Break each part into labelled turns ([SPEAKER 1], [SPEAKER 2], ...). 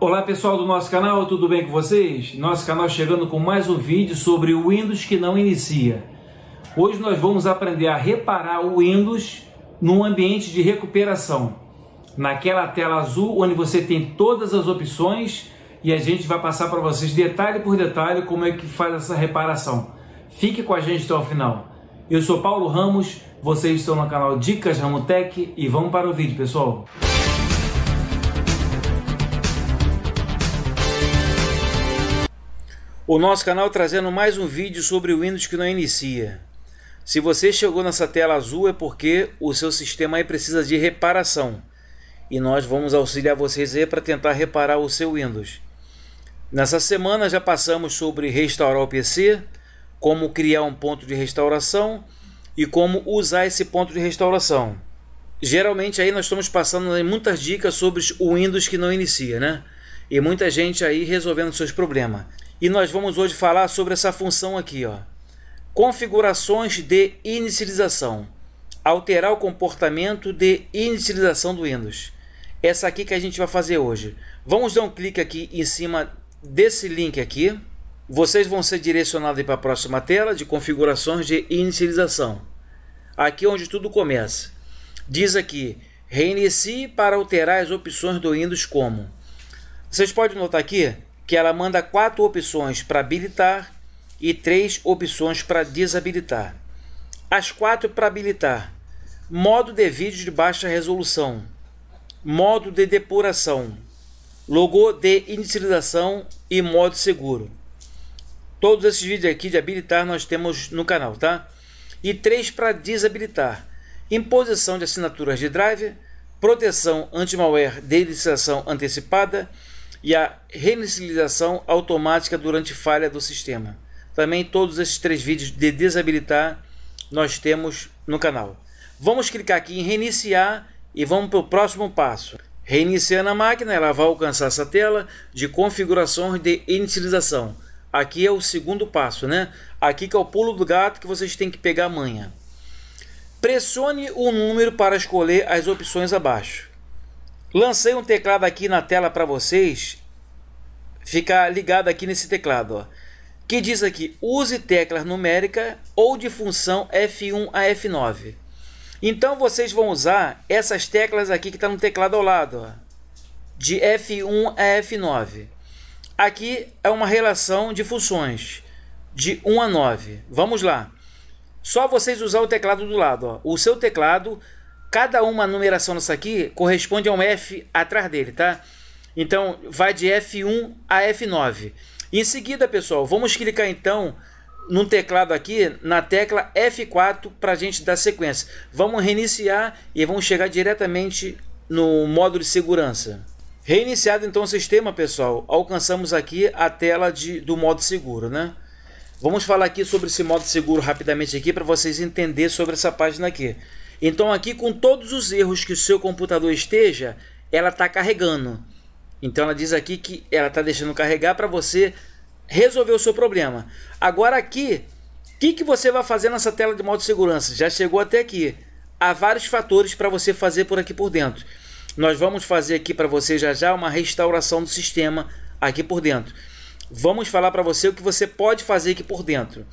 [SPEAKER 1] Olá pessoal do nosso canal, tudo bem com vocês? Nosso canal chegando com mais um vídeo sobre o Windows que não inicia. Hoje nós vamos aprender a reparar o Windows num ambiente de recuperação. Naquela tela azul onde você tem todas as opções e a gente vai passar para vocês detalhe por detalhe como é que faz essa reparação. Fique com a gente até o final. Eu sou Paulo Ramos, vocês estão no canal Dicas Ramotec e vamos para o vídeo pessoal. Música o nosso canal trazendo mais um vídeo sobre o Windows que não inicia. Se você chegou nessa tela azul é porque o seu sistema aí precisa de reparação. E nós vamos auxiliar vocês aí para tentar reparar o seu Windows. Nessa semana já passamos sobre restaurar o PC, como criar um ponto de restauração e como usar esse ponto de restauração. Geralmente aí nós estamos passando muitas dicas sobre o Windows que não inicia, né? E muita gente aí resolvendo seus problemas. E nós vamos hoje falar sobre essa função aqui, ó. Configurações de inicialização. Alterar o comportamento de inicialização do Windows. Essa aqui que a gente vai fazer hoje. Vamos dar um clique aqui em cima desse link aqui. Vocês vão ser direcionados para a próxima tela de configurações de inicialização. Aqui é onde tudo começa. Diz aqui, reinicie para alterar as opções do Windows como. Vocês podem notar aqui que ela manda quatro opções para habilitar e três opções para desabilitar. As quatro para habilitar: modo de vídeo de baixa resolução, modo de depuração, logo de inicialização e modo seguro. Todos esses vídeos aqui de habilitar nós temos no canal, tá? E três para desabilitar: imposição de assinaturas de driver, proteção anti-malware de licitação antecipada e a reinicialização automática durante falha do sistema. Também todos esses três vídeos de desabilitar nós temos no canal. Vamos clicar aqui em reiniciar e vamos para o próximo passo. Reiniciando a máquina, ela vai alcançar essa tela de configurações de inicialização. Aqui é o segundo passo, né? Aqui que é o pulo do gato que vocês têm que pegar amanhã. Pressione o número para escolher as opções abaixo. Lancei um teclado aqui na tela para vocês. Ficar ligado aqui nesse teclado, ó. Que diz aqui: use teclas numérica ou de função F1 a F9. Então vocês vão usar essas teclas aqui que está no teclado ao lado, ó, de F1 a F9. Aqui é uma relação de funções de 1 a 9. Vamos lá. Só vocês usar o teclado do lado, ó. O seu teclado Cada uma numeração nessa aqui corresponde a um F atrás dele, tá? Então, vai de F1 a F9. Em seguida, pessoal, vamos clicar então no teclado aqui na tecla F4 para a gente dar sequência. Vamos reiniciar e vamos chegar diretamente no modo de segurança. Reiniciado então o sistema, pessoal, alcançamos aqui a tela de, do modo seguro, né? Vamos falar aqui sobre esse modo seguro rapidamente aqui para vocês entenderem sobre essa página aqui. Então aqui com todos os erros que o seu computador esteja, ela está carregando. Então ela diz aqui que ela está deixando carregar para você resolver o seu problema. Agora aqui, o que, que você vai fazer nessa tela de modo de segurança? Já chegou até aqui. Há vários fatores para você fazer por aqui por dentro. Nós vamos fazer aqui para você já já uma restauração do sistema aqui por dentro. Vamos falar para você o que você pode fazer aqui por dentro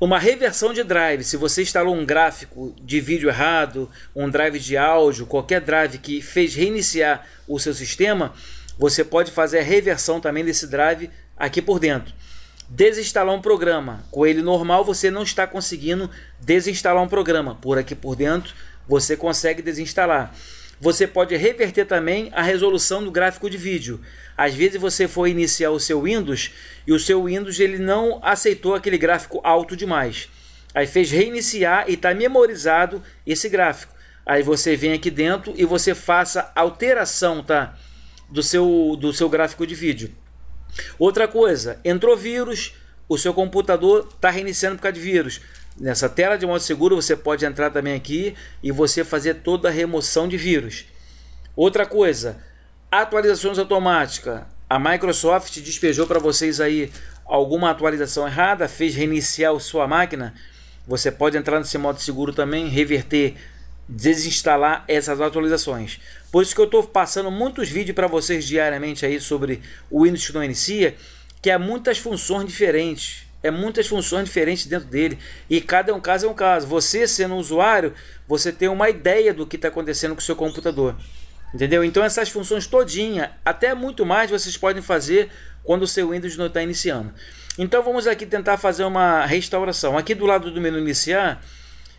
[SPEAKER 1] uma reversão de drive. Se você instalou um gráfico de vídeo errado, um drive de áudio, qualquer drive que fez reiniciar o seu sistema, você pode fazer a reversão também desse drive aqui por dentro. Desinstalar um programa. Com ele normal, você não está conseguindo desinstalar um programa. Por aqui por dentro, você consegue desinstalar. Você pode reverter também a resolução do gráfico de vídeo. Às vezes você foi iniciar o seu Windows e o seu Windows ele não aceitou aquele gráfico alto demais. Aí fez reiniciar e está memorizado esse gráfico. Aí você vem aqui dentro e você faça alteração, tá? Do seu, do seu gráfico de vídeo. Outra coisa, entrou vírus, o seu computador está reiniciando por causa de vírus. Nessa tela de modo seguro você pode entrar também aqui e você fazer toda a remoção de vírus. Outra coisa, atualizações automáticas. A Microsoft despejou para vocês aí alguma atualização errada, fez reiniciar sua máquina. Você pode entrar nesse modo seguro também, reverter, desinstalar essas atualizações. Por isso que eu estou passando muitos vídeos para vocês diariamente aí sobre o Windows que não inicia, que há é muitas funções diferentes é muitas funções diferentes dentro dele. E cada um caso é um caso. Você, sendo um usuário, você tem uma ideia do que está acontecendo com o seu computador. Entendeu? Então essas funções todinha, até muito mais vocês podem fazer quando o seu Windows não está iniciando. Então vamos aqui tentar fazer uma restauração. Aqui do lado do menu iniciar,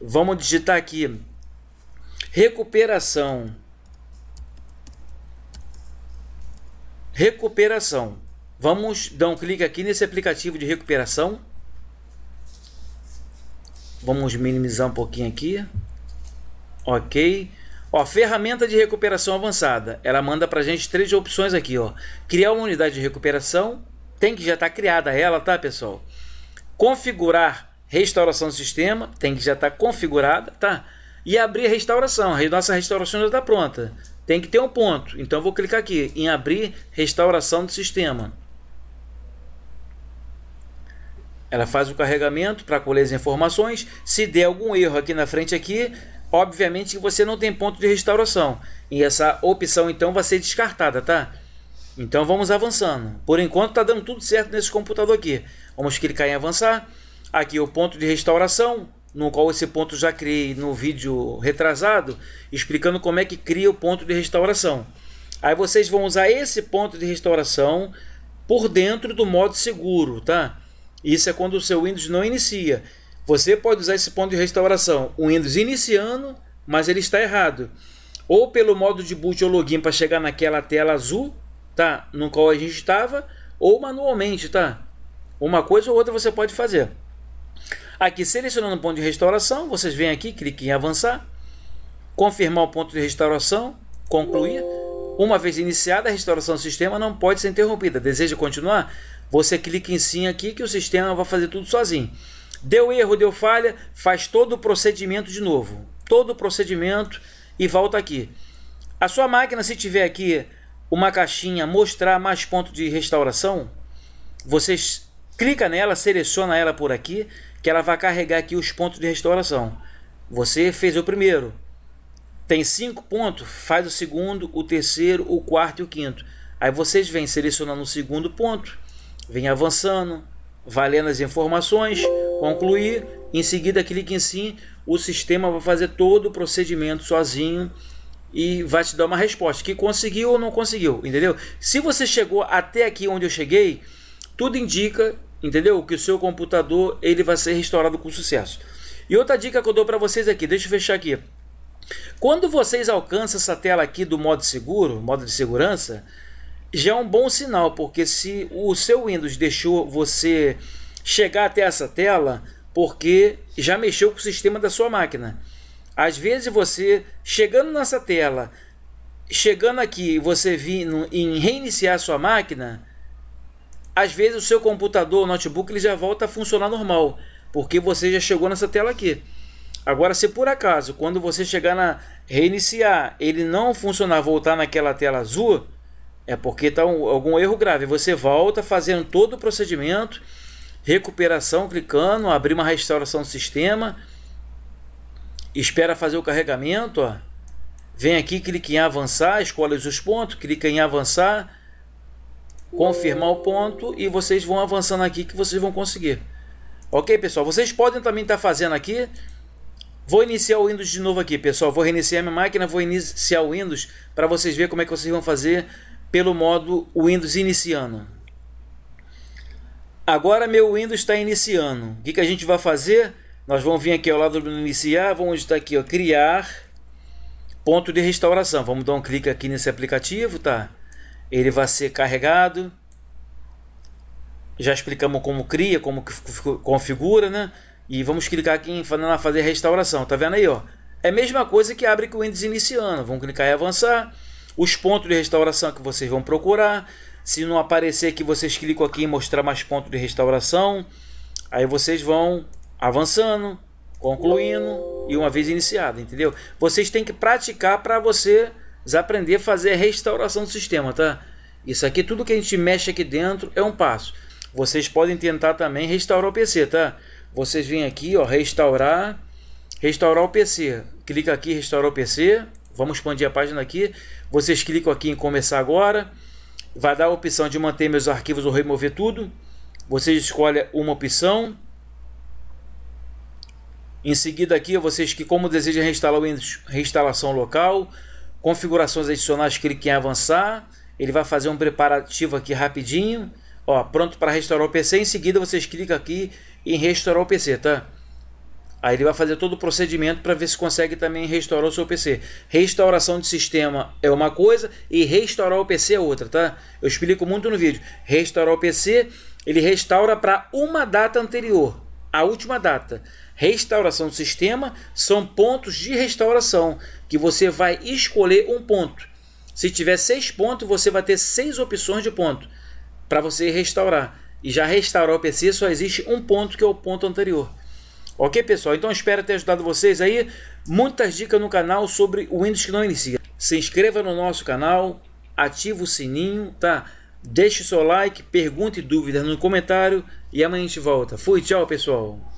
[SPEAKER 1] vamos digitar aqui recuperação. Recuperação. Vamos dar um clique aqui nesse aplicativo de recuperação. Vamos minimizar um pouquinho aqui. Ok. Ó, ferramenta de recuperação avançada. Ela manda para a gente três opções aqui, ó. Criar uma unidade de recuperação. Tem que já estar tá criada ela, tá, pessoal? Configurar restauração do sistema. Tem que já estar tá configurada, tá? E abrir a restauração. A nossa restauração já está pronta. Tem que ter um ponto. Então, eu vou clicar aqui em abrir restauração do sistema. Ela faz o carregamento para colher as informações. Se der algum erro aqui na frente aqui, obviamente que você não tem ponto de restauração. E essa opção então vai ser descartada, tá? Então vamos avançando. Por enquanto está dando tudo certo nesse computador aqui. Vamos clicar em avançar. Aqui o ponto de restauração, no qual esse ponto já criei no vídeo retrasado, explicando como é que cria o ponto de restauração. Aí vocês vão usar esse ponto de restauração por dentro do modo seguro, tá? Isso é quando o seu Windows não inicia. Você pode usar esse ponto de restauração, o Windows iniciando, mas ele está errado. Ou pelo modo de boot ou login para chegar naquela tela azul, tá? No qual a gente estava, ou manualmente, tá? Uma coisa ou outra você pode fazer. Aqui selecionando o ponto de restauração, vocês vêm aqui, cliquem em avançar, confirmar o ponto de restauração, concluir. Uma vez iniciada a restauração do sistema, não pode ser interrompida. Deseja continuar? Você clica em sim aqui que o sistema vai fazer tudo sozinho. Deu erro, deu falha, faz todo o procedimento de novo. Todo o procedimento e volta aqui. A sua máquina, se tiver aqui uma caixinha mostrar mais ponto de restauração, você clica nela, seleciona ela por aqui, que ela vai carregar aqui os pontos de restauração. Você fez o primeiro, tem cinco pontos, faz o segundo, o terceiro, o quarto e o quinto. Aí vocês vêm selecionando o segundo ponto, Vem avançando, valendo as informações, concluir, em seguida clique em sim, o sistema vai fazer todo o procedimento sozinho e vai te dar uma resposta que conseguiu ou não conseguiu, entendeu? Se você chegou até aqui onde eu cheguei, tudo indica, entendeu? Que o seu computador ele vai ser restaurado com sucesso. E outra dica que eu dou para vocês aqui, deixa eu fechar aqui. Quando vocês alcançam essa tela aqui do modo seguro, modo de segurança, já é um bom sinal, porque se o seu Windows deixou você chegar até essa tela, porque já mexeu com o sistema da sua máquina. Às vezes você chegando nessa tela, chegando aqui, você vindo em reiniciar sua máquina, às vezes o seu computador, notebook, ele já volta a funcionar normal, porque você já chegou nessa tela aqui. Agora, se por acaso, quando você chegar na reiniciar, ele não funcionar, voltar naquela tela azul, é porque está um, algum erro grave. Você volta fazendo todo o procedimento, recuperação, clicando, abrir uma restauração do sistema, espera fazer o carregamento, ó. vem aqui, clica em avançar, escolhe os pontos, clica em avançar, confirmar o ponto e vocês vão avançando aqui que vocês vão conseguir. Ok, pessoal? Vocês podem também estar tá fazendo aqui. Vou iniciar o Windows de novo aqui, pessoal. Vou reiniciar minha máquina, vou iniciar o Windows para vocês verem como é que vocês vão fazer pelo modo Windows iniciando. Agora meu Windows está iniciando. O que, que a gente vai fazer? Nós vamos vir aqui ao lado do iniciar, vamos estar aqui ó, criar ponto de restauração. Vamos dar um clique aqui nesse aplicativo, tá? Ele vai ser carregado. Já explicamos como cria, como configura, né? E vamos clicar aqui em fazer restauração. Tá vendo aí, ó? É a mesma coisa que abre com o Windows iniciando. Vamos clicar em avançar os pontos de restauração que vocês vão procurar. Se não aparecer aqui, vocês clicam aqui em mostrar mais pontos de restauração. Aí vocês vão avançando, concluindo e uma vez iniciado, entendeu? Vocês têm que praticar para vocês aprender a fazer a restauração do sistema, tá? Isso aqui, tudo que a gente mexe aqui dentro é um passo. Vocês podem tentar também restaurar o PC, tá? Vocês vêm aqui, ó, restaurar, restaurar o PC. Clica aqui, restaurar o PC. Vamos expandir a página aqui. Vocês clicam aqui em começar agora. Vai dar a opção de manter meus arquivos ou remover tudo. Vocês escolhem uma opção. Em seguida aqui, vocês que como desejam reinstalar o Windows, reinstalação local, configurações adicionais, clique em avançar. Ele vai fazer um preparativo aqui rapidinho. Ó, pronto para restaurar o PC. Em seguida, vocês clicam aqui em restaurar o PC, tá? Aí ele vai fazer todo o procedimento para ver se consegue também restaurar o seu PC. Restauração de sistema é uma coisa e restaurar o PC é outra, tá? Eu explico muito no vídeo. Restaurar o PC, ele restaura para uma data anterior, a última data. Restauração do sistema são pontos de restauração que você vai escolher um ponto. Se tiver seis pontos, você vai ter seis opções de ponto para você restaurar. E já restaurar o PC só existe um ponto que é o ponto anterior. Ok, pessoal? Então espero ter ajudado vocês aí. Muitas dicas no canal sobre o Windows que não inicia. Se inscreva no nosso canal, ativa o sininho, tá? Deixe o seu like, pergunte e dúvidas no comentário. E amanhã a gente volta. Fui, tchau, pessoal!